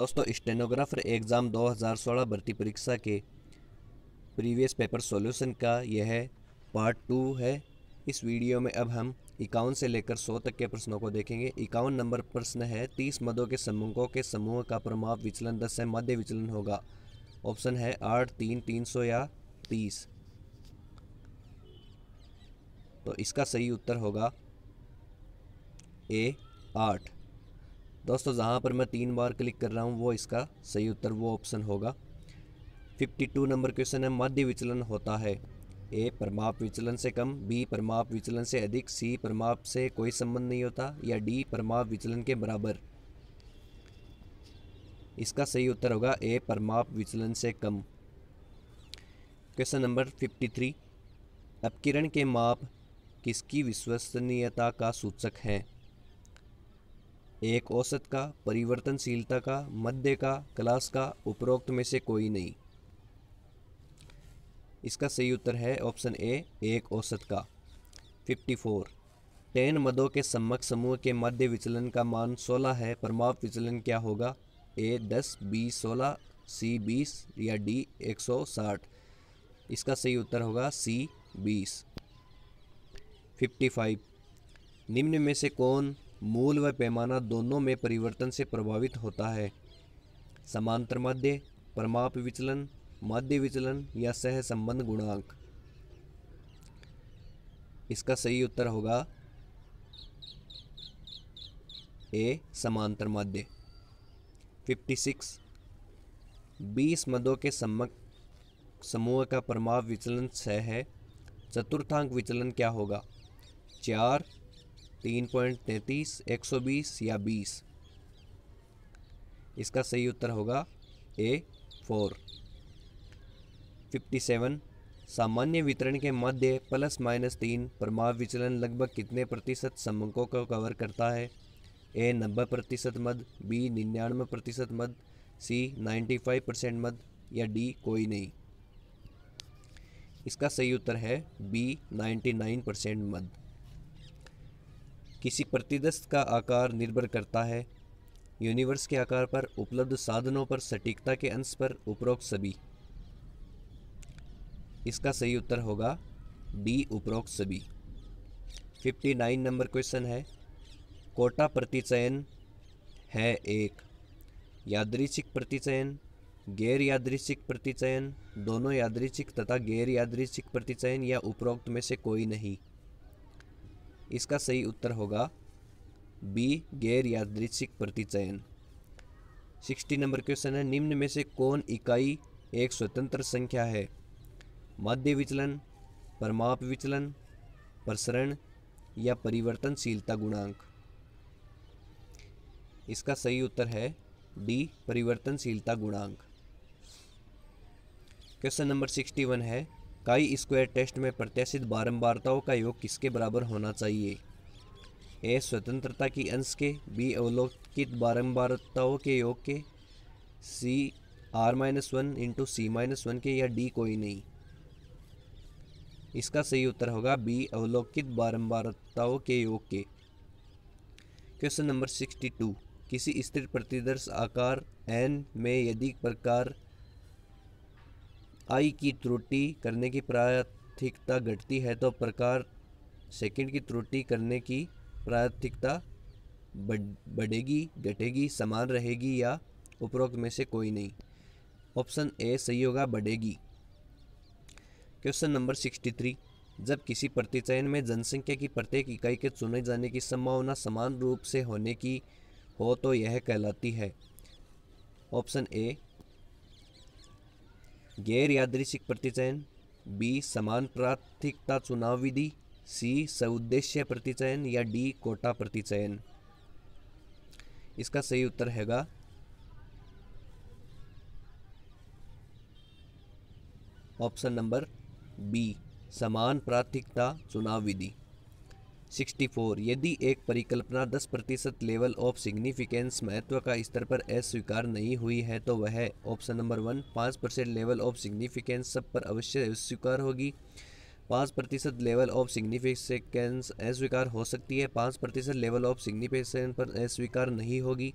दोस्तों stenographer exam 2016 भर्ती परीक्षा के प्रीवियस पेपर सॉल्यूशन का यह पार्ट टू है इस वीडियो में अब हम इक्यावन से लेकर सौ तक के प्रश्नों को देखेंगे इक्यावन नंबर प्रश्न है तीस मदों के समूहों के समूह का प्रमाप विचलन दस से मध्य विचलन होगा ऑप्शन है आठ तीन तीन सौ या तीस तो इसका सही उत्तर होगा ए आठ दोस्तों जहाँ पर मैं तीन बार क्लिक कर रहा हूँ वो इसका सही उत्तर वो ऑप्शन होगा 52 नंबर क्वेश्चन है मध्य विचलन होता है ए परमाप विचलन से कम बी परमाप विचलन से अधिक सी परमाप से कोई संबंध नहीं होता या डी परमाप विचलन के बराबर इसका सही उत्तर होगा ए परमाप विचलन से कम क्वेश्चन नंबर 53 अपकिरण के माप किसकी विश्वसनीयता का सूचक है एक औसत का परिवर्तनशीलता का मध्य का क्लास का उपरोक्त में से कोई नहीं इसका सही उत्तर है ऑप्शन ए एक औसत का 54 टेन मदों के सम्मक समूह के मध्य विचलन का मान 16 है परमाप विचलन क्या होगा ए 10 बी 16 सी 20 या डी 160 इसका सही उत्तर होगा सी 20 55 निम्न में से कौन मूल व पैमाना दोनों में परिवर्तन से प्रभावित होता है समांतर माध्य परमाप विचलन माध्य विचलन या सहसंबंध गुणांक इसका सही उत्तर होगा ए समांतर माध्य 56 बीस मदों के सम्मक समूह का परमाप विचलन सह है चतुर्थांक विचलन क्या होगा चार तीन पॉइंट तैंतीस एक सौ बीस या बीस इसका सही उत्तर होगा ए फोर फिफ्टी सेवन सामान्य वितरण के मध्य प्लस माइनस तीन प्रभाव विचलन लगभग कितने प्रतिशत समकों को कवर करता है ए नब्बे प्रतिशत मद बी निन्यानवे प्रतिशत मद सी नाइन्टी फाइव परसेंट मद या डी कोई नहीं इसका सही उत्तर है बी नाइन्टी नाइन परसेंट मद किसी प्रतिदस्त का आकार निर्भर करता है यूनिवर्स के आकार पर उपलब्ध साधनों पर सटीकता के अंश पर उपरोक्त सभी इसका सही उत्तर होगा डी उपरोक्त सभी 59 नंबर क्वेश्चन है कोटा प्रतिचयन है एक यादृच्छिक प्रतिचयन गैर यादृच्छिक प्रतिचयन दोनों यादृच्छिक तथा गैर यादृच्छिक प्रतिचयन या उपरोक्त में से कोई नहीं इसका सही उत्तर होगा बी गैर प्रति प्रतिचयन सिक्सटी नंबर क्वेश्चन है निम्न में से कौन इकाई एक स्वतंत्र संख्या है मध्य विचलन परमाप विचलन प्रसरण या परिवर्तनशीलता गुणांक इसका सही उत्तर है डी परिवर्तनशीलता गुणांक क्वेश्चन नंबर सिक्सटी वन है काई स्क्वायर टेस्ट में प्रत्याशित बारंबारताओं का योग किसके बराबर होना चाहिए ए स्वतंत्रता की अंश के बी अवलोकित बारंबारताओं के योग के C R minus one into C minus one के या डी कोई नहीं इसका सही उत्तर होगा बी अवलोकित बारंबारताओं के योग के क्वेश्चन नंबर सिक्सटी टू किसी स्थिर प्रतिदर्श आकार एन में यदि प्रकार आई की त्रुटि करने की प्राथमिकता घटती है तो प्रकार सेकंड की त्रुटि करने की प्राथमिकता बढ़ेगी घटेगी समान रहेगी या उपरोक्त में से कोई नहीं ऑप्शन ए सही होगा बढ़ेगी क्वेश्चन नंबर सिक्सटी थ्री जब किसी प्रतिचयन में जनसंख्या की प्रत्येक इकाई के चुने जाने की संभावना समान रूप से होने की हो तो यह कहलाती है ऑप्शन ए गैर यादृशिक प्रतिचयन बी समान प्राथमिकता चुनाव विधि सी सउद्देश्य प्रतिचयन या डी कोटा प्रतिचयन इसका सही उत्तर हैगा ऑप्शन नंबर बी समान प्राथमिकता चुनाव विधि 64 यदि एक परिकल्पना 10 प्रतिशत लेवल ऑफ सिग्निफिकेंस महत्व का स्तर पर अस्वीकार नहीं हुई है तो वह ऑप्शन नंबर वन पाँच परसेंट लेवल ऑफ सिग्निफिकेंस सब पर अवश्य अस्वीकार होगी पाँच प्रतिशत लेवल ऑफ सिग्निफिकेंस अस्वीकार हो सकती है पाँच प्रतिशत लेवल ऑफ सिग्निफिकेंस पर अस्वीकार नहीं होगी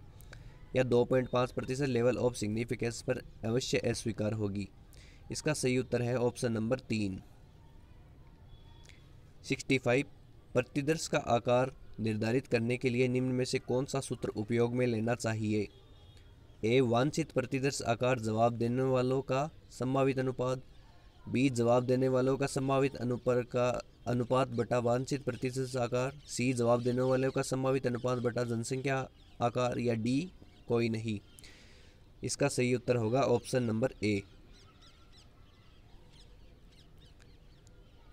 या दो पॉइंट पाँच प्रतिशत लेवल ऑफ सिग्निफिकेंस पर अवश्य अस्वीकार होगी इसका सही उत्तर है ऑप्शन नंबर तीन सिक्सटी फाइव प्रतिदर्श का आकार निर्धारित करने के लिए निम्न में से कौन सा सूत्र उपयोग में लेना चाहिए ए वांछित प्रतिदर्श आकार जवाब देने वालों का संभावित अनुपात बी जवाब देने वालों का संभावित अनुपर का अनुपात बटा वांछित प्रतिदर्श आकार सी जवाब देने वालों का संभावित अनुपात बटा जनसंख्या आकार या डी कोई नहीं इसका सही उत्तर होगा ऑप्शन नंबर ए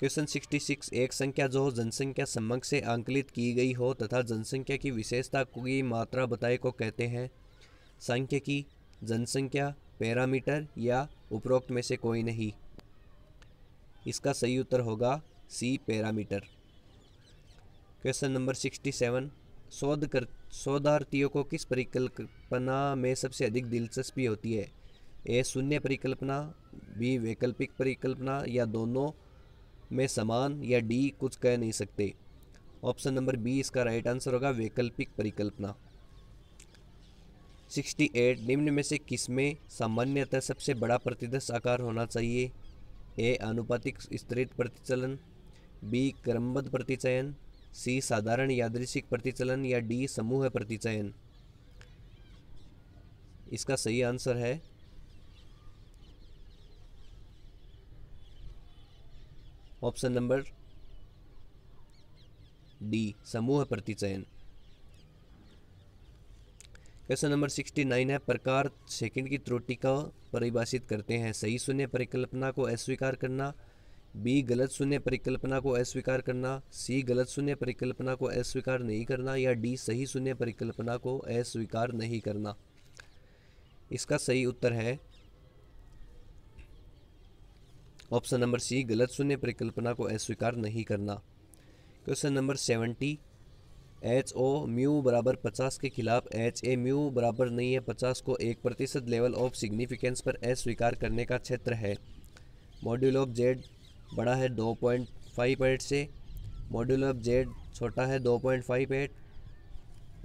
क्वेश्चन 66 एक संख्या जो जनसंख्या सम्मक से आंकलित की गई हो तथा जनसंख्या की विशेषता की मात्रा बताए को कहते हैं संख्या की जनसंख्या पैरामीटर या उपरोक्त में से कोई नहीं इसका सही उत्तर होगा C parameter question number sixty seven शोध कर शोधार्थियों को किस परिकल्पना में सबसे अधिक दिलचस्पी होती है ए शून्य परिकल्पना बी वैकल्पिक परिकल्पना या दोनों में समान या डी कुछ कह नहीं सकते ऑप्शन नंबर बी इसका राइट आंसर होगा वैकल्पिक परिकल्पना 68 निम्न में से किसमें सामान्यतः सबसे बड़ा प्रतिदर्श आकार होना चाहिए ए आनुपातिक स्तरित प्रतिचलन बी क्रमबद्ध प्रतिचयन सी साधारण यादृशिक प्रतिचलन या डी समूह प्रतिचयन इसका सही आंसर है ऑप्शन नंबर डी समूह प्रति चयन क्वेश्चन नंबर सिक्सटी नाइन है प्रकार सेकंड की त्रुटि का परिभाषित करते हैं सही शून्य परिकल्पना को अस्वीकार करना बी गलत शून्य परिकल्पना को अस्वीकार करना सी गलत शून्य परिकल्पना को अस्वीकार नहीं करना या डी सही शून्य परिकल्पना को अस्वीकार नहीं करना इसका सही उत्तर है ऑप्शन नंबर सी गलत शून्य परिकल्पना को अस्वीकार नहीं करना question number seventy H O mu बराबर पचास के खिलाफ एच ए म्यू बराबर नहीं है पचास को एक प्रतिशत लेवल ऑफ सिग्निफिकेंस पर अस्वीकार करने का क्षेत्र है मॉड्यूल ऑफ जेड बड़ा है दो पॉइंट फाइव एट से मॉड्यूल ऑफ जेड छोटा है दो point five eight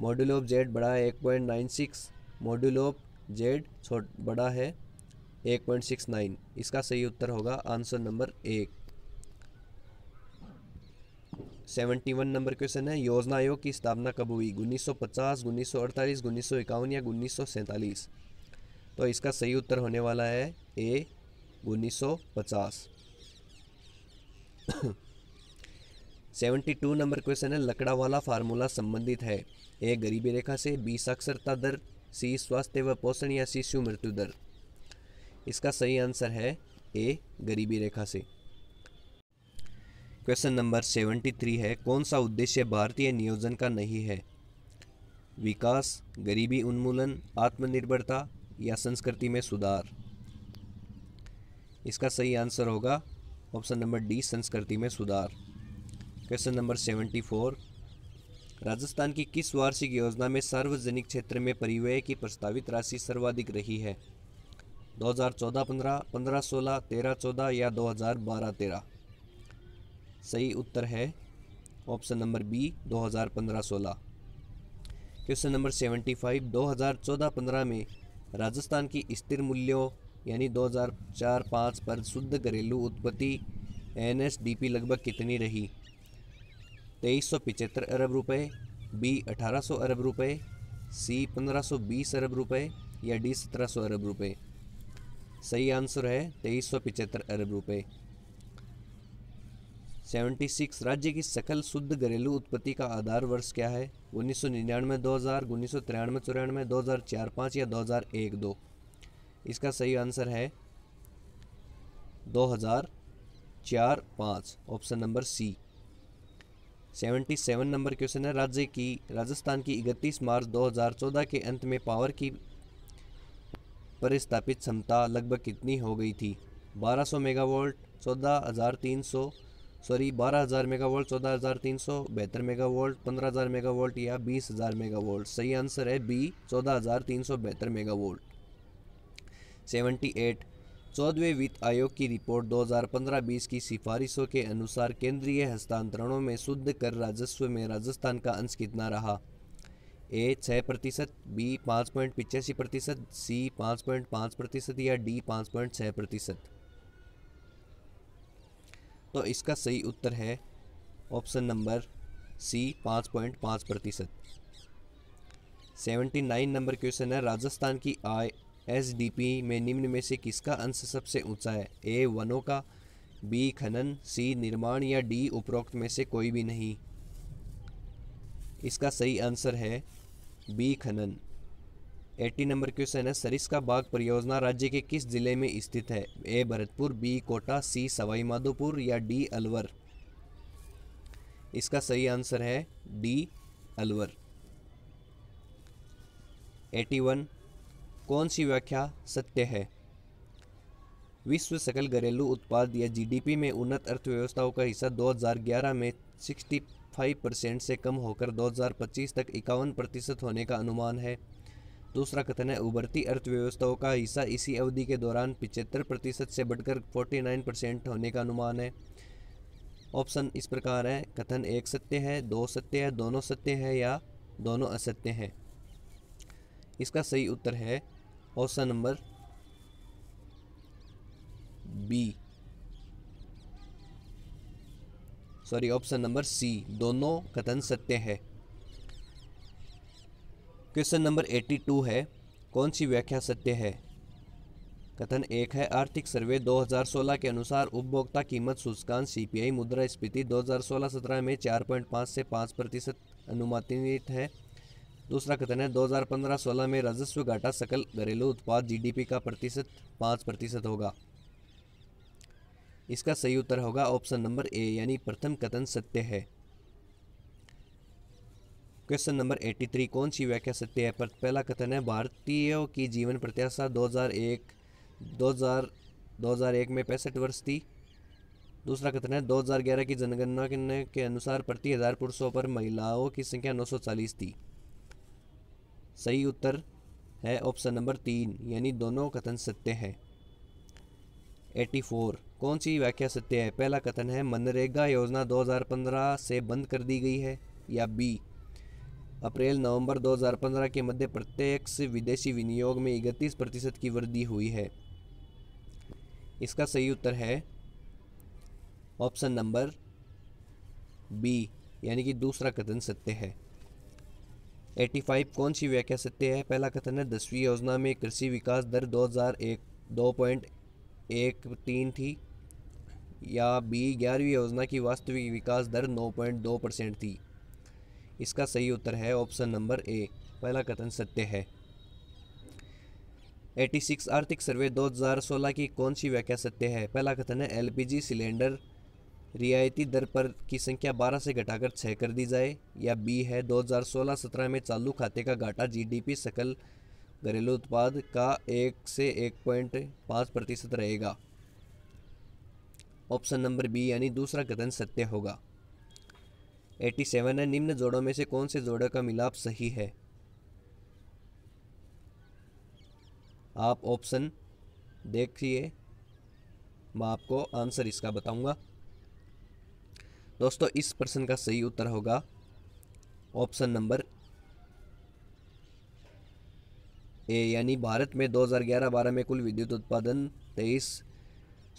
module of Z बड़ा है एक point nine six module of Z छोट बड़ा है एक पॉइंट सिक्स नाइन इसका सही उत्तर होगा आंसर नंबर एक सेवेंटी वन नंबर क्वेश्चन है योजना आयोग की स्थापना कब हुई उन्नीस सौ पचास उन्नीस सौ अड़तालीस उन्नीस सौ इक्यावन या उन्नीस सौ सैंतालीस तो इसका सही उत्तर होने वाला है ए उन्नीस सौ पचास सेवेंटी टू नंबर क्वेश्चन है लकड़ा वाला फार्मूला संबंधित है ए गरीबी रेखा से बी साक्षरता दर सी स्वास्थ्य व पोषण या सी शिशु मृत्यु दर इसका सही आंसर है ए गरीबी रेखा से क्वेश्चन नंबर सेवेंटी थ्री है कौन सा उद्देश्य भारतीय नियोजन का नहीं है विकास गरीबी उन्मूलन आत्मनिर्भरता या संस्कृति में सुधार इसका सही आंसर होगा ऑप्शन नंबर डी संस्कृति में सुधार question number seventy four Rajasthan की किस वार्षिक योजना में सार्वजनिक क्षेत्र में परिवय की प्रस्तावित राशि सर्वाधिक रही है 2014-15, 15-16, 13-14 या 2012-13 सही उत्तर है option number B 2015-16 question number 75 2014-15 में राजस्थान की स्थिर मूल्यों यानी 2004-5 पर शुद्ध घरेलू उत्पत्ति एन लगभग कितनी रही तेईस अरब रुपए बी 1800 अरब रुपए सी 1520 अरब रुपए या डी 1700 अरब रुपए सही आंसर है तेईस सौ पिचहत्तर अरब रुपए सेवेंटी सिक्स राज्य की सकल शुद्ध घरेलू उत्पत्ति का आधार वर्ष क्या है उन्नीस सौ निन्यानवे दो हज़ार उन्नीस सौ तिरानवे चौरानवे दो हज़ार चार पाँच या दो हज़ार एक दो इसका सही आंसर है दो हज़ार चार पाँच option number C seventy seven number question है राज्य की राजस्थान की इकतीस मार्च 2014 के अंत में पावर की पर स्थापित क्षमता लगभग कितनी हो गई थी 1200 मेगावाट चौदह सौ सॉरी बारह हज़ार मेगावाट चौदह हज़ार तीन सौ बेहतर मेगावाट पंद्रह हज़ार मेगावाट या बीस हज़ार मेगावाट सही आंसर है बी चौदह हज़ार तीन सौ बेहतर मेगावाट सेवेंटी एट चौदहवें वित्त आयोग की रिपोर्ट 2015-20 की सिफारिशों के अनुसार केंद्रीय हस्तांतरणों में शुद्ध कर राजस्व में राजस्थान का अंश कितना रहा ए छः प्रतिशत बी पाँच पॉइंट पिचासी प्रतिशत सी पाँच पॉइंट पाँच प्रतिशत या डी पाँच पॉइंट छः प्रतिशत तो इसका सही उत्तर है ऑप्शन नंबर सी पाँच पॉइंट पाँच प्रतिशत सेवेंटी नाइन नंबर क्वेश्चन है राजस्थान की आय एस डी पी में निम्न में से किसका अंश सबसे ऊंचा है ए वनों का बी खनन सी निर्माण या डी उपरोक्त में से कोई भी नहीं इसका सही आंसर है बी खनन एट्टी नंबर क्वेश्चन है सरिस का बाग परियोजना राज्य के किस जिले में स्थित है A Bharatpur B Kota C Sawai Madhopur या डी अलवर इसका सही आंसर है डी अलवर 81 कौन सी व्याख्या सत्य है विश्व सकल घरेलू उत्पाद या जीडीपी में उन्नत अर्थव्यवस्थाओं का हिस्सा 2011 में फाइव परसेंट से कम होकर 2025 तक इक्यावन प्रतिशत होने का अनुमान है दूसरा कथन है उभरती अर्थव्यवस्थाओं का हिस्सा इसी अवधि के दौरान पिचहत्तर प्रतिशत से बढ़कर 49 परसेंट होने का अनुमान है ऑप्शन इस प्रकार है कथन एक सत्य है दो सत्य है दोनों सत्य है या दोनों असत्य हैं इसका सही उत्तर है option number B sorry option number C दोनों कथन सत्य है क्वेश्चन नंबर एट्टी टू है कौन सी व्याख्या सत्य है कथन एक है आर्थिक सर्वे 2016 के अनुसार उपभोक्ता कीमत सूचकांक सीपीआई मुद्रास्फीति 2016-17 में 4.5 से 5 प्रतिशत अनुमानित है दूसरा कथन है 2015-16 में राजस्व घाटा सकल घरेलू उत्पाद जीडीपी का प्रतिशत 5 प्रतिशत होगा इसका सही उत्तर होगा ऑप्शन नंबर ए यानी प्रथम कथन सत्य है क्वेश्चन नंबर 83 कौन सी व्याख्या सत्य है पर पहला कथन है भारतीयों की जीवन प्रत्याशा 2001 2000 2001 में पैंसठ वर्ष थी दूसरा कथन है 2011 की जनगणना के अनुसार प्रति हज़ार पुरुषों पर महिलाओं की संख्या 940 थी सही उत्तर है ऑप्शन नंबर तीन यानी दोनों कथन सत्य है 84 कौन सी व्याख्या सत्य है पहला कथन है मनरेगा योजना 2015 से बंद कर दी गई है या बी अप्रैल नवंबर 2015 के मध्य प्रत्यक्ष विदेशी विनियोग में इकतीस प्रतिशत की वृद्धि हुई है इसका सही उत्तर है ऑप्शन नंबर बी यानी कि दूसरा कथन सत्य है 85 कौन सी व्याख्या सत्य है पहला कथन है दसवीं योजना में कृषि विकास दर 2001 2.1 एक तीन थी या बी ग्यारहवीं योजना की वास्तविक विकास दर 9.2 परसेंट थी इसका सही उत्तर है ऑप्शन नंबर ए पहला कथन सत्य है 86 आर्थिक सर्वे 2016 की कौन सी व्याख्या सत्य है पहला कथन है एलपीजी सिलेंडर रियायती दर पर की संख्या 12 से घटाकर 6 कर दी जाए या बी है 2016-17 में चालू खाते का घाटा जीडीपी सकल घरेलू उत्पाद का एक से एक पॉइंट पाँच प्रतिशत रहेगा ऑप्शन नंबर बी यानी दूसरा कथन सत्य होगा 87 है निम्न जोड़ों में से कौन से जोड़ों का मिलाप सही है आप ऑप्शन देखिए मैं आपको आंसर इसका बताऊंगा दोस्तों इस प्रश्न का सही उत्तर होगा ऑप्शन नंबर यानी भारत में 2011-12 में कुल विद्युत उत्पादन तेईस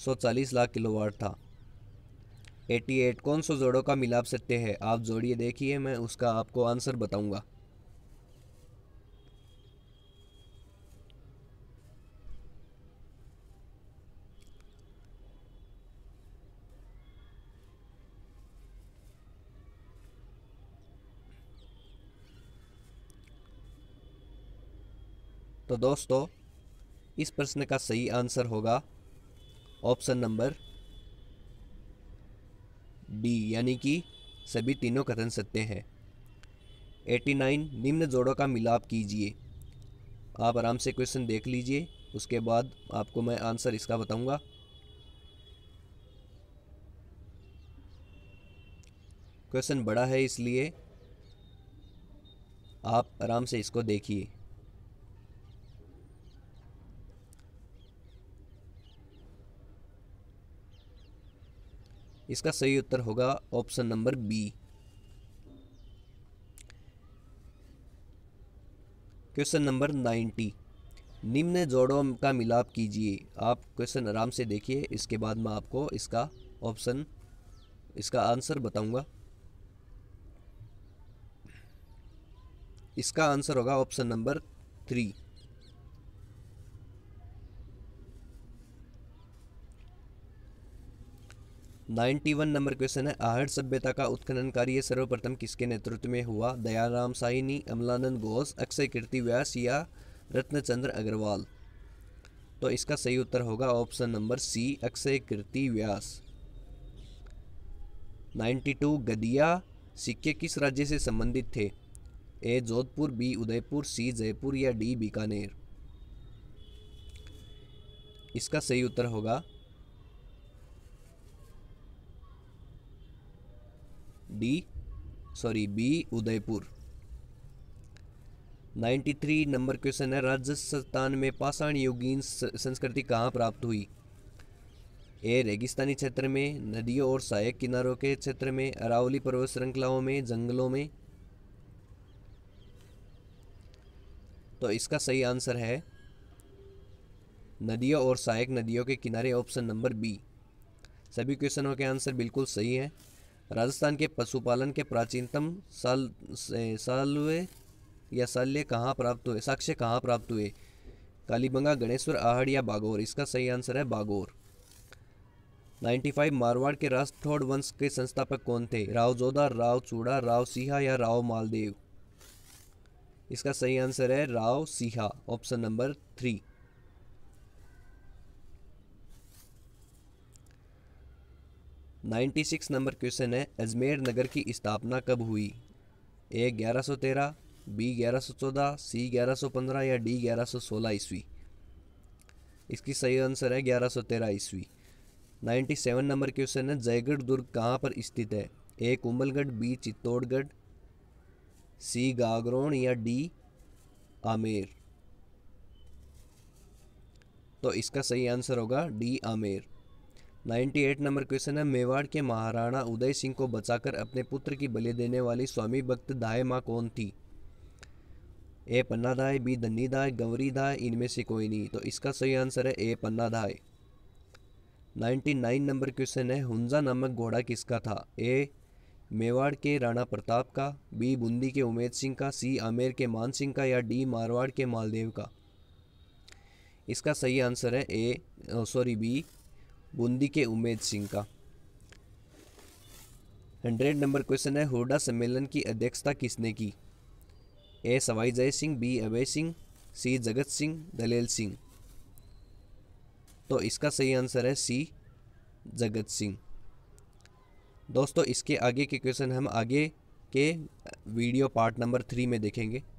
सौ चालीस लाख किलोवाट था 88 कौन सौ जोड़ों का मिलाप सत्य है आप जोड़िए देखिए मैं उसका आपको आंसर बताऊंगा तो दोस्तों इस प्रश्न का सही आंसर होगा ऑप्शन नंबर डी यानी कि सभी तीनों कथन सत्य हैं 89 निम्न जोड़ों का मिलाप कीजिए आप आराम से क्वेश्चन देख लीजिए उसके बाद आपको मैं आंसर इसका बताऊंगा क्वेश्चन बड़ा है इसलिए आप आराम से इसको देखिए इसका सही उत्तर होगा option number B question number ninety निम्न जोड़ों का मिलाप कीजिए आप क्वेश्चन आराम से देखिए इसके बाद मैं आपको इसका ऑप्शन इसका आंसर बताऊंगा इसका आंसर होगा option number three ninety one number question है आहट सभ्यता का उत्खनन कार्य सर्वप्रथम किसके नेतृत्व में हुआ दयाराम साइनी अमलानंद घोष अक्षय कीर्ति व्यास या रत्नचंद्र अग्रवाल तो इसका सही उत्तर होगा option number C Akshay Kirti Vyas 92 गदिया सिक्के किस राज्य से संबंधित थे A Jodhpur B Udaipur C Jaipur या डी बीकानेर इसका सही उत्तर होगा D sorry B Udaipur 93 number question है राजस्थान में पाषाण युगीन संस्कृति कहाँ प्राप्त हुई ए रेगिस्तानी क्षेत्र में नदियों और सहायक किनारों के क्षेत्र में अरावली पर्वत श्रृंखलाओं में जंगलों में तो इसका सही आंसर है नदियों और सहायक नदियों के किनारे ऑप्शन नंबर बी सभी क्वेश्चनों के आंसर बिल्कुल सही हैं राजस्थान के पशुपालन के प्राचीनतम साल सालवे या साल्य कहाँ प्राप्त हुए साक्ष्य कहाँ प्राप्त हुए कालीबंगा गणेश्वर आहड़ या बागोर इसका सही आंसर है बागोर 95 मारवाड़ के राठौड़ वंश के संस्थापक कौन थे राव जोधा राव चूड़ा राव सिहा या राव मालदेव इसका सही आंसर है Rao Siha option number three 96 number question है अजमेर नगर की स्थापना कब हुई ए 1113 बी 1114 सी 1115 या डी 1116 ईस्वी इसकी सही आंसर है 1113 ईस्वी 97 नंबर क्वेश्चन है जयगढ़ दुर्ग कहाँ पर स्थित है A Kumbhalgarh B Chittorgarh C Gagron या डी आमेर तो इसका सही आंसर होगा डी आमेर 98 नंबर क्वेश्चन है मेवाड़ के महाराणा उदय सिंह को बचाकर अपने पुत्र की बलि देने वाली स्वामी भक्त दाय माँ कौन थी ए पन्ना दाय बी धनी दाय गौरी दाय इनमें से कोई नहीं तो इसका सही आंसर है ए पन्ना दाय 99 नंबर क्वेश्चन है हुंजा नामक घोड़ा किसका था ए मेवाड़ के राणा प्रताप का बी बूंदी के उमेद सिंह का सी आमेर के मान सिंह का या डी मारवाड़ के मालदेव का इसका सही आंसर है ए सॉरी बी बूंदी के उमेद सिंह का हंड्रेड नंबर क्वेश्चन है हुडा सम्मेलन की अध्यक्षता किसने की A Sawai Jai Singh B Abhay Singh C Jagat Singh Dalel Singh तो इसका सही आंसर है सी जगत सिंह दोस्तों इसके आगे के क्वेश्चन हम आगे के वीडियो पार्ट नंबर थ्री में देखेंगे